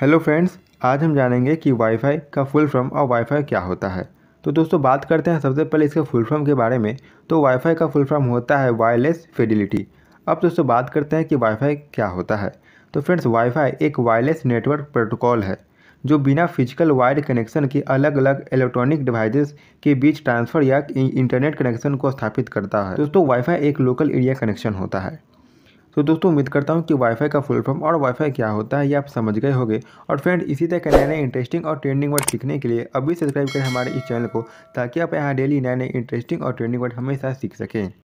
hello friends आज हम जानेंगे कि वाईफाई का फुल फॉर्म और वाईफाई क्या होता है तो दोस्तों बात करते हैं सबसे पहले इसके फुल फॉर्म के बारे में तो वाईफाई का फुल फॉर्म होता है वायरलेस फेडिलिटी अब दोस्तों बात करते हैं कि वाईफाई क्या होता है तो फ्रेंड्स वाईफाई एक वायरलेस नेटवर्क प्रोटोकॉल है जो बिना फिजिकल वायर कनेक्शन के अलग अलग इलेक्ट्रॉनिक डिवाइसेस के बीच ट्रांसफ़र या इंटरनेट कनेक्शन को स्थापित करता है दोस्तों वाईफाई एक लोकल एरिया कनेक्शन होता है तो दोस्तों उम्मीद करता हूँ कि वाईफाई का फुल फॉर्म और वाईफाई क्या होता है ये आप समझ गए होंगे और फ्रेंड इसी तरह के नए नए इंटरेस्टिंग और ट्रेंडिंग वर्ड सीखने के लिए अभी सब्सक्राइब करें हमारे इस चैनल को ताकि आप यहाँ डेली नए नए इंटरेस्टिंग और ट्रेंडिंग वर्ड हमेशा सीख सकें